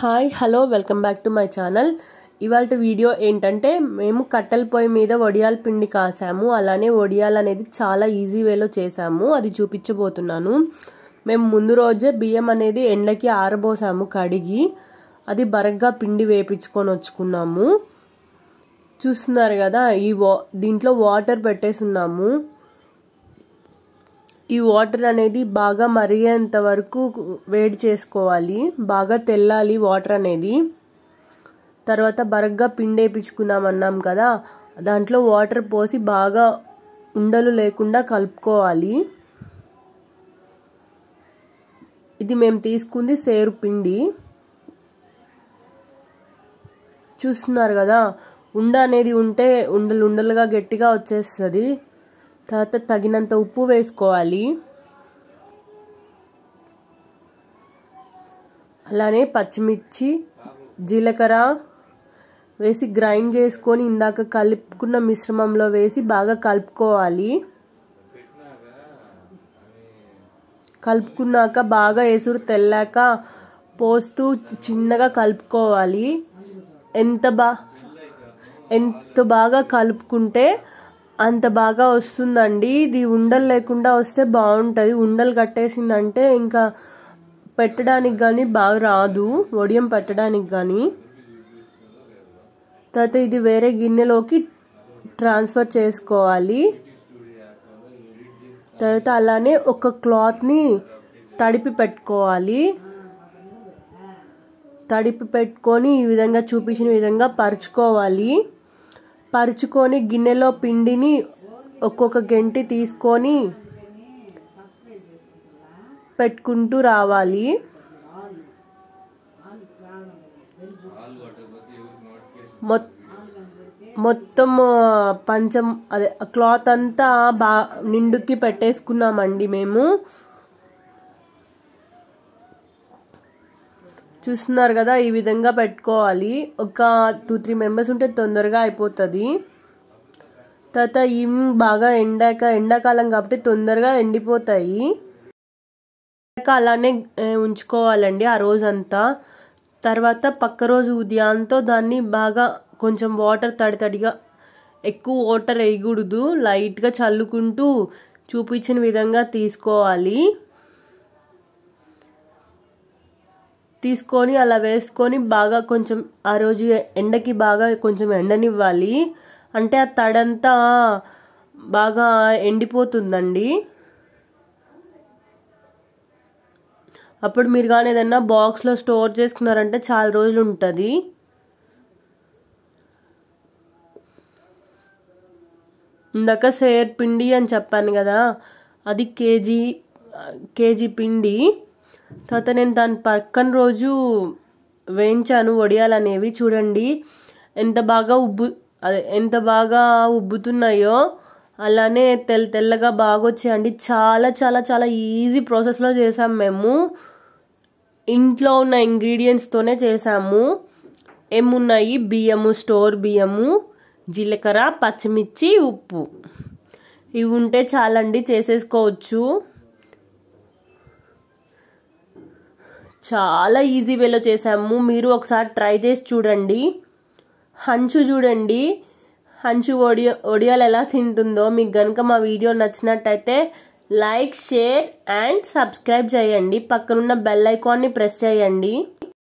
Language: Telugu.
hi hello welcome back to my channel ఇవాళ వీడియో ఏంటంటే మేము కట్టెల పొయ్యి మీద వడియాల పిండి కాసాము అలానే ఒడియాల అనేది చాలా ఈజీ వేలో చేసాము అది చూపించబోతున్నాను మేము ముందు రోజే బియ్యం అనేది ఎండకి ఆరబోసాము కడిగి అది బరగ్గా పిండి వేపించుకొని వచ్చుకున్నాము చూస్తున్నారు కదా ఈ వా దీంట్లో వాటర్ పెట్టేసి ఉన్నాము ఈ వాటర్ అనేది బాగా మరిగేంత వరకు వేడి చేసుకోవాలి బాగా తెల్లాలి వాటర్ అనేది తర్వాత బరగ్గా పిండి వేయించుకున్నాం అన్నాం కదా దాంట్లో వాటర్ పోసి బాగా ఉండలు లేకుండా కలుపుకోవాలి ఇది మేము తీసుకుంది సేరు పిండి చూస్తున్నారు కదా ఉండ అనేది ఉంటే ఉండలు ఉండలుగా గట్టిగా వచ్చేస్తుంది తర్వాత తగినంత ఉప్పు వేసుకోవాలి అలానే పచ్చిమిర్చి జీలకర్ర వేసి గ్రైండ్ చేసుకొని ఇందాక కలుపుకున్న మిశ్రమంలో వేసి బాగా కలుపుకోవాలి కలుపుకున్నాక బాగా ఎసురు తెల్లాక పోస్తూ చిన్నగా కలుపుకోవాలి ఎంత బా ఎంత బాగా కలుపుకుంటే అంత బాగా వస్తుందండి ఇది ఉండలు లేకుండా వస్తే బాగుంటుంది ఉండలు కట్టేసిందంటే ఇంకా పెట్టడానికి కానీ బాగా రాదు వడియం పెట్టడానికి కానీ తర్వాత ఇది వేరే గిన్నెలోకి ట్రాన్స్ఫర్ చేసుకోవాలి తర్వాత అలానే ఒక క్లాత్ని తడిపి పెట్టుకోవాలి తడిపి పెట్టుకొని ఈ విధంగా చూపించిన విధంగా పరుచుకోవాలి పరుచుకొని గిన్నెలో పిండిని ఒక్కొక్క గంటి తీసుకొని పెట్టుకుంటూ రావాలి మొత్తం పంచం అదే క్లాత్ అంతా బా నిండుకి పెట్టేసుకున్నామండి మేము చూస్తున్నారు కదా ఈ విధంగా పెట్టుకోవాలి ఒక టూ త్రీ మెంబర్స్ ఉంటే తొందరగా అయిపోతుంది తర్వాత ఈ బాగా ఎండాక ఎండాకాలం కాబట్టి తొందరగా ఎండిపోతాయి ఎండాక అలానే ఉంచుకోవాలండి ఆ రోజంతా తర్వాత పక్క రోజు ఉదయాంతో దాన్ని బాగా కొంచెం వాటర్ తడి తడిగా ఎక్కువ వాటర్ వేయకూడదు లైట్గా చల్లుకుంటూ చూపించిన విధంగా తీసుకోవాలి తీసుకొని అలా వేసుకొని బాగా కొంచెం ఆ రోజు ఎండకి బాగా కొంచెం ఎండనివ్వాలి అంటే ఆ తడంతా బాగా ఎండిపోతుందండి అప్పుడు మీరు కానీ ఏదన్నా బాక్స్లో స్టోర్ చేసుకున్నారంటే చాలా రోజులు ఉంటుంది ఇందాక సేర్ పిండి అని చెప్పాను కదా అది కేజీ కేజీ పిండి తర్వాత నేను దాని పక్కన రోజు వేయించాను వడియాలనేవి చూడండి ఎంత బాగా ఉబ్బు అదే ఎంత బాగా ఉబ్బుతున్నాయో అలానే తెల్ల తెల్లగా బాగా వచ్చాయండి చాలా చాలా చాలా ఈజీ ప్రాసెస్లో చేసాం మేము ఇంట్లో ఉన్న ఇంగ్రీడియంట్స్తోనే చేసాము ఏమున్నాయి బియ్యము స్టోర్ బియ్యము జీలకర్ర పచ్చిమిర్చి ఉప్పు ఇవి ఉంటే చాలండి చేసేసుకోవచ్చు చాలా ఈజీ వేలో చేసాము మీరు ఒకసారి ట్రై చేసి చూడండి హంచు చూడండి హంచు ఒడియో ఒడియాలు ఎలా తింటుందో మీకు కనుక మా వీడియో నచ్చినట్టయితే లైక్ షేర్ అండ్ సబ్స్క్రైబ్ చేయండి పక్కనున్న బెల్ ఐకాన్ని ప్రెస్ చేయండి